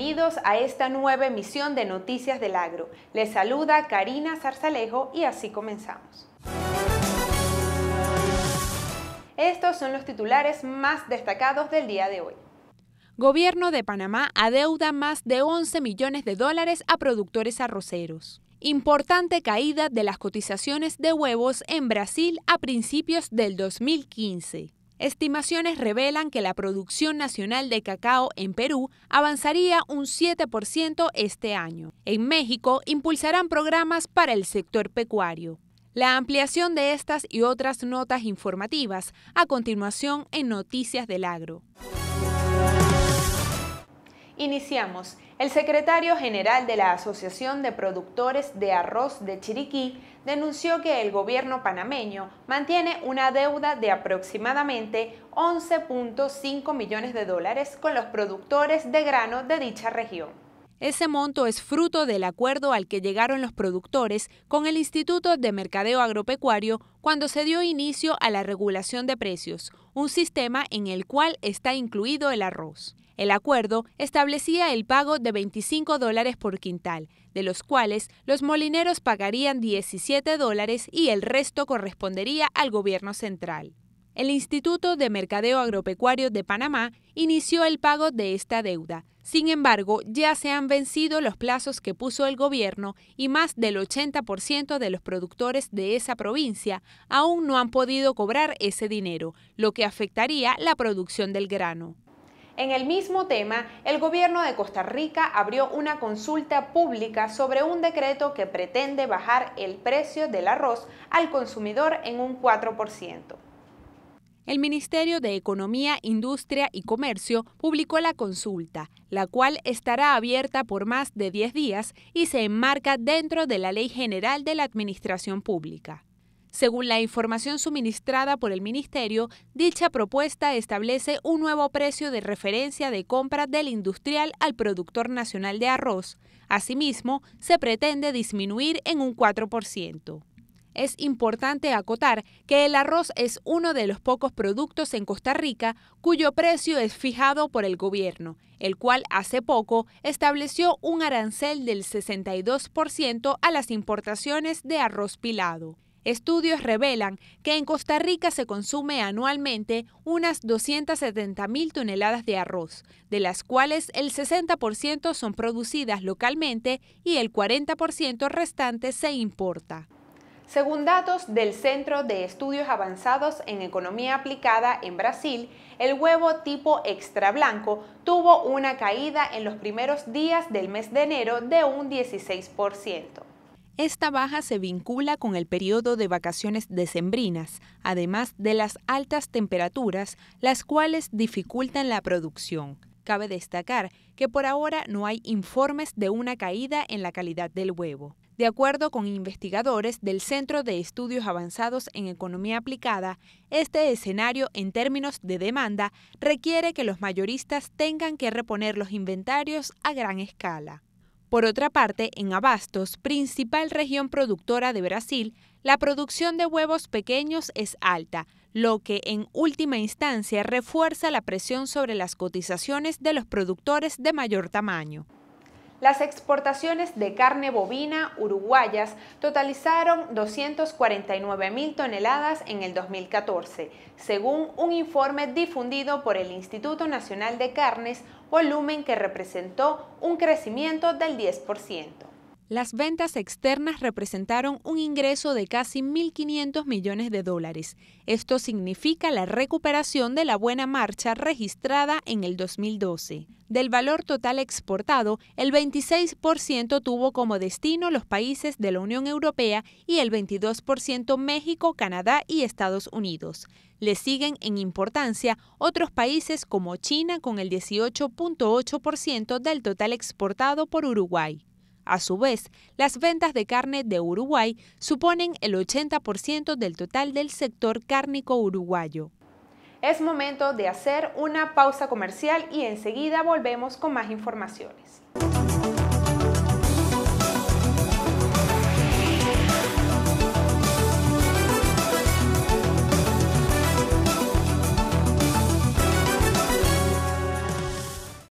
bienvenidos a esta nueva emisión de Noticias del Agro. Les saluda Karina Zarzalejo y así comenzamos. Estos son los titulares más destacados del día de hoy. Gobierno de Panamá adeuda más de 11 millones de dólares a productores arroceros. Importante caída de las cotizaciones de huevos en Brasil a principios del 2015. Estimaciones revelan que la producción nacional de cacao en Perú avanzaría un 7% este año. En México impulsarán programas para el sector pecuario. La ampliación de estas y otras notas informativas a continuación en Noticias del Agro. Iniciamos. El secretario general de la Asociación de Productores de Arroz de Chiriquí denunció que el gobierno panameño mantiene una deuda de aproximadamente 11.5 millones de dólares con los productores de grano de dicha región. Ese monto es fruto del acuerdo al que llegaron los productores con el Instituto de Mercadeo Agropecuario cuando se dio inicio a la regulación de precios, un sistema en el cual está incluido el arroz. El acuerdo establecía el pago de 25 dólares por quintal, de los cuales los molineros pagarían 17 dólares y el resto correspondería al gobierno central. El Instituto de Mercadeo Agropecuario de Panamá inició el pago de esta deuda, sin embargo, ya se han vencido los plazos que puso el gobierno y más del 80% de los productores de esa provincia aún no han podido cobrar ese dinero, lo que afectaría la producción del grano. En el mismo tema, el gobierno de Costa Rica abrió una consulta pública sobre un decreto que pretende bajar el precio del arroz al consumidor en un 4% el Ministerio de Economía, Industria y Comercio publicó la consulta, la cual estará abierta por más de 10 días y se enmarca dentro de la Ley General de la Administración Pública. Según la información suministrada por el Ministerio, dicha propuesta establece un nuevo precio de referencia de compra del industrial al productor nacional de arroz. Asimismo, se pretende disminuir en un 4%. Es importante acotar que el arroz es uno de los pocos productos en Costa Rica cuyo precio es fijado por el gobierno, el cual hace poco estableció un arancel del 62% a las importaciones de arroz pilado. Estudios revelan que en Costa Rica se consume anualmente unas 270.000 toneladas de arroz, de las cuales el 60% son producidas localmente y el 40% restante se importa. Según datos del Centro de Estudios Avanzados en Economía Aplicada en Brasil, el huevo tipo extra blanco tuvo una caída en los primeros días del mes de enero de un 16%. Esta baja se vincula con el periodo de vacaciones decembrinas, además de las altas temperaturas, las cuales dificultan la producción. Cabe destacar que por ahora no hay informes de una caída en la calidad del huevo. De acuerdo con investigadores del Centro de Estudios Avanzados en Economía Aplicada, este escenario en términos de demanda requiere que los mayoristas tengan que reponer los inventarios a gran escala. Por otra parte, en Abastos, principal región productora de Brasil, la producción de huevos pequeños es alta, lo que en última instancia refuerza la presión sobre las cotizaciones de los productores de mayor tamaño. Las exportaciones de carne bovina uruguayas totalizaron 249.000 mil toneladas en el 2014, según un informe difundido por el Instituto Nacional de Carnes, volumen que representó un crecimiento del 10%. Las ventas externas representaron un ingreso de casi 1.500 millones de dólares. Esto significa la recuperación de la buena marcha registrada en el 2012. Del valor total exportado, el 26% tuvo como destino los países de la Unión Europea y el 22% México, Canadá y Estados Unidos. Le siguen en importancia otros países como China con el 18.8% del total exportado por Uruguay. A su vez, las ventas de carne de Uruguay suponen el 80% del total del sector cárnico uruguayo. Es momento de hacer una pausa comercial y enseguida volvemos con más informaciones.